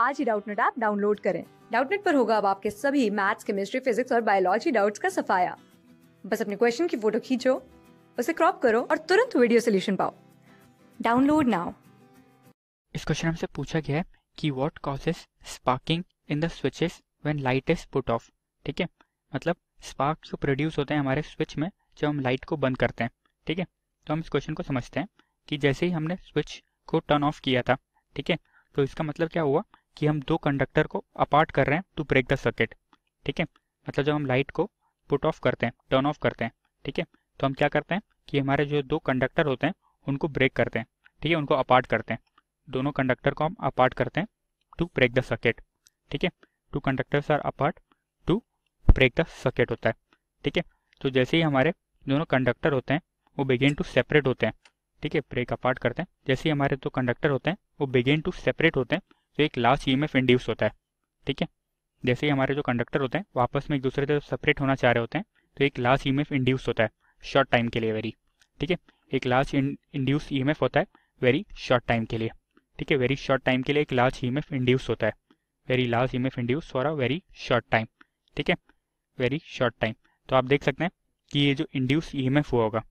आज ही Doubtnut app download करें डाउटनेट पर होगा अब आपके सभी मैथ्स केमिस्ट्री फिजिक्स और बायोलॉजी डाउट्स का सफाया बस अपने क्वेश्चन की फोटो खींचो उसे क्रॉप करो और तुरंत वीडियो सोल्यूशन पाओ डाउनलोड नाउ इस क्वेश्चन हमसे पूछा गया है कि what causes sparking in the switches when light is put off ठीक है मतलब स्पार्क जो प्रोड्यूस होते हैं हमारे स्विच में जब हम लाइट को बंद करते हैं ठीक है तो हम इस क्वेश्चन को समझते हैं कि जैसे ही हमने स्विच को टर्न ऑफ किया था ठीक है तो इसका मतलब क्या हुआ कि हम दो कंडक्टर को अपार्ट कर रहे हैं टू ब्रेक द सर्किट ठीक है मतलब जब हम लाइट को पुट ऑफ करते हैं टर्न ऑफ करते हैं ठीक है तो हम क्या करते हैं कि हमारे जो दो कंडक्टर होते हैं उनको ब्रेक करते हैं ठीक है उनको अपार्ट करते हैं दोनों कंडक्टर को हम अपार्ट करते हैं टू ब्रेक द सर्किट ठीक है two conductors are apart to break the circuit होता है ठीक है तो जैसे ही हमारे दोनों कंडक्टर होते हैं वो बिगेन टू सेपरेट होते हैं ठीक है ब्रेक अपार्ट करते हैं जैसे ही हमारे दो कंडक्टर होते हैं वो बिगेन टू सेपरेट होते हैं तो एक लास्ट एम इंड्यूस होता है ठीक है जैसे ही हमारे जो कंडक्टर होते हैं वापस में एक दूसरे से सेपरेट होना चाह रहे होते हैं तो एक लास्ट ई इंड्यूस होता है शॉर्ट टाइम के लिए वेरी ठीक है एक लास्ट इंड्यूस ई होता है वेरी शॉर्ट टाइम के लिए ठीक है वेरी शॉर्ट टाइम के लिए एक लास्ट ई इंड्यूस होता है very last e induce for a very short time ठीक है वेरी शॉर्ट टाइम तो आप देख सकते हैं कि ये जो इंड्यूस ईएमएफ e हुआ होगा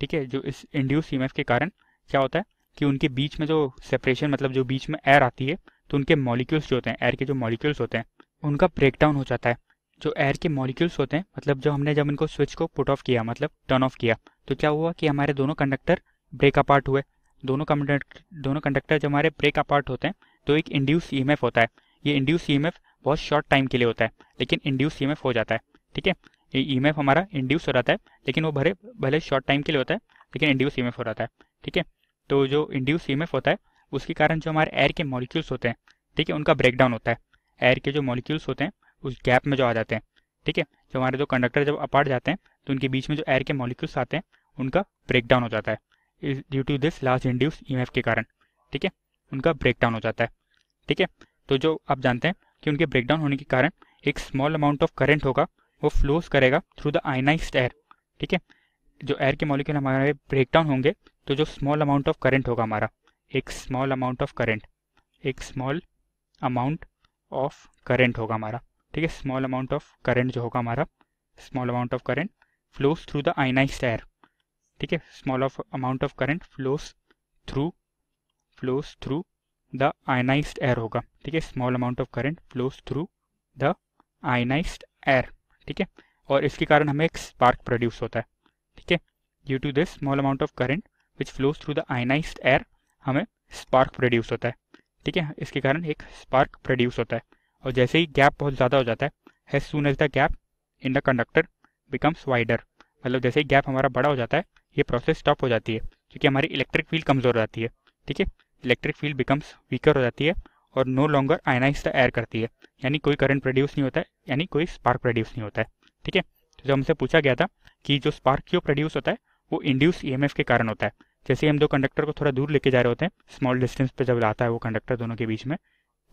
ठीक है जो इस इंड्यूस ईएमएफ e के कारण क्या होता है कि उनके बीच में जो सेपरेशन मतलब जो बीच में एयर आती है तो उनके मॉलिक्यूल्स जो होते हैं एयर के जो मॉलिक्यूल्स होते हैं उनका ब्रेकडाउन हो जाता है जो एयर के मॉलिक्यूल्स होते हैं मतलब जो हमने जब इनको स्विच को पुट ऑफ किया मतलब टर्न ऑफ किया तो क्या हुआ कि हमारे दोनों कंडक्टर ब्रेक अपार्ट हुए दोनों कंडक्टर दोनों कंडक्टर जब हमारे ब्रेक अपार्ट होते हैं तो एक इंड्यूस ई e होता है ये इंड्यूस ई e बहुत शॉर्ट टाइम के लिए होता है लेकिन इंड्यूस ई e हो जाता है ठीक है ये ई हमारा इंड्यूस हो जाता है लेकिन वो भरे भले शॉर्ट टाइम के लिए होता है लेकिन इंड्यूस ई हो जाता है ठीक है तो जो इंड्यूस ई होता है उसके कारण जो हमारे एयर के मॉलिक्यूल्स होते हैं ठीक है उनका ब्रेकडाउन होता है एयर के जो मॉलिक्यूल्स होते हैं उस गैप में जो आ जाते हैं ठीक है जो हमारे जो कंडक्टर जब अपार्ट जाते हैं तो उनके बीच में जो एयर के मॉलिक्यूल्स आते हैं उनका ब्रेकडाउन हो जाता है due to this last induce e के कारण ठीक है उनका ब्रेकडाउन हो जाता है ठीक है तो जो आप जानते हैं कि उनके ब्रेकडाउन होने के कारण एक स्मॉल अमाउंट ऑफ करंट होगा वो फ्लोस करेगा थ्रू द आइनाइज एयर ठीक है जो एयर के मॉलिक्यूल हमारे ब्रेकडाउन होंगे तो जो स्मॉल अमाउंट ऑफ करंट होगा हमारा एक स्मॉल अमाउंट ऑफ करेंट एक स्मॉल अमाउंट ऑफ करेंट होगा हमारा ठीक है स्मॉल अमाउंट ऑफ करेंट जो होगा हमारा small amount of current flows through the ionize air ठीक है small of amount of current flows through flows through the ionize air होगा ठीक है small amount of current flows through the ionize air ठीक है और इसके कारण हमें एक स्पार्क प्रोड्यूस होता है ठीक है due to this small amount of current which flows through the ionize air हमें स्पार्क प्रोड्यूस होता है ठीक है इसके कारण एक स्पार्क प्रोड्यूस होता है और जैसे ही गैप बहुत ज़्यादा हो जाता है has soon as the gap in the conductor becomes wider मतलब जैसे ही गैप हमारा बड़ा हो जाता है ये प्रोसेस स्टॉप हो जाती है क्योंकि हमारी इलेक्ट्रिक फील्ड कमज़ोर हो जाती है ठीक है इलेक्ट्रिक फील्ड बिकम्स वीकर हो जाती है और no longer ionize the air करती है यानी कोई करंट प्रोड्यूस नहीं होता है यानी कोई स्पार्क प्रोड्यूस नहीं होता है ठीक है तो जब हमसे पूछा गया था कि जो स्पार्क क्यों प्रोड्यूस होता है वो इंड्यूस ई e के कारण होता है जैसे हम दो कंडक्टर को थोड़ा दूर लेके जा रहे होते हैं स्मॉल डिस्टेंस पे जब आता है वो कंडक्टर दोनों के बीच में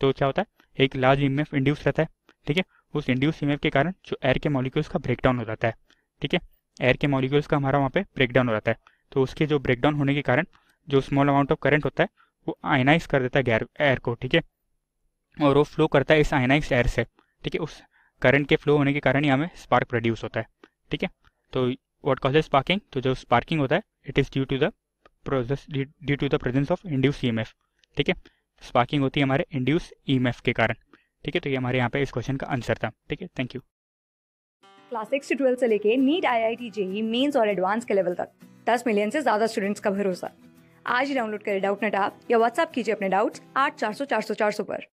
तो क्या होता है एक लार्ज ईमेफ इंड्यूस रहता है ठीक है उस इंड्यूस ईमेफ के कारण जो एयर के मॉलिक्यूल्स का ब्रेकडाउन हो जाता है ठीक है एयर के मॉलिक्यूल्स का हमारा वहाँ पे ब्रेकडाउन हो जाता है तो उसके जो ब्रेकडाउन होने के कारण जो स्मॉल अमाउंट ऑफ करंट होता है वो आयनाइज कर देता है एयर को ठीक है और वो फ्लो करता है इस आयनाइज एयर से ठीक है उस करंट के फ्लो होने के कारण ही हमें स्पार्क प्रोड्यूस होता है ठीक है तो वॉट कॉज स्पार्किंग तो जो स्पार्किंग होता है it is due to the due to the presence of induce e ठीक है स्पार्किंग होती है हमारे इंड्यूस ई e के कारण ठीक है तो ये हमारे यहाँ पे इस क्वेश्चन का आंसर था ठीक है थैंक यू क्लास सिक्स से ट्वेल्थ से लेके NEET I I T JEE mains और एडवांस के लेवल तक दस मिलियन से ज्यादा स्टूडेंट्स का भरोसा आज ही डाउनलोड करें डाउट नेट आप या व्हाट्सअप कीजिए अपने डाउट्स आठ चार सौ चार सौ चार सौ पर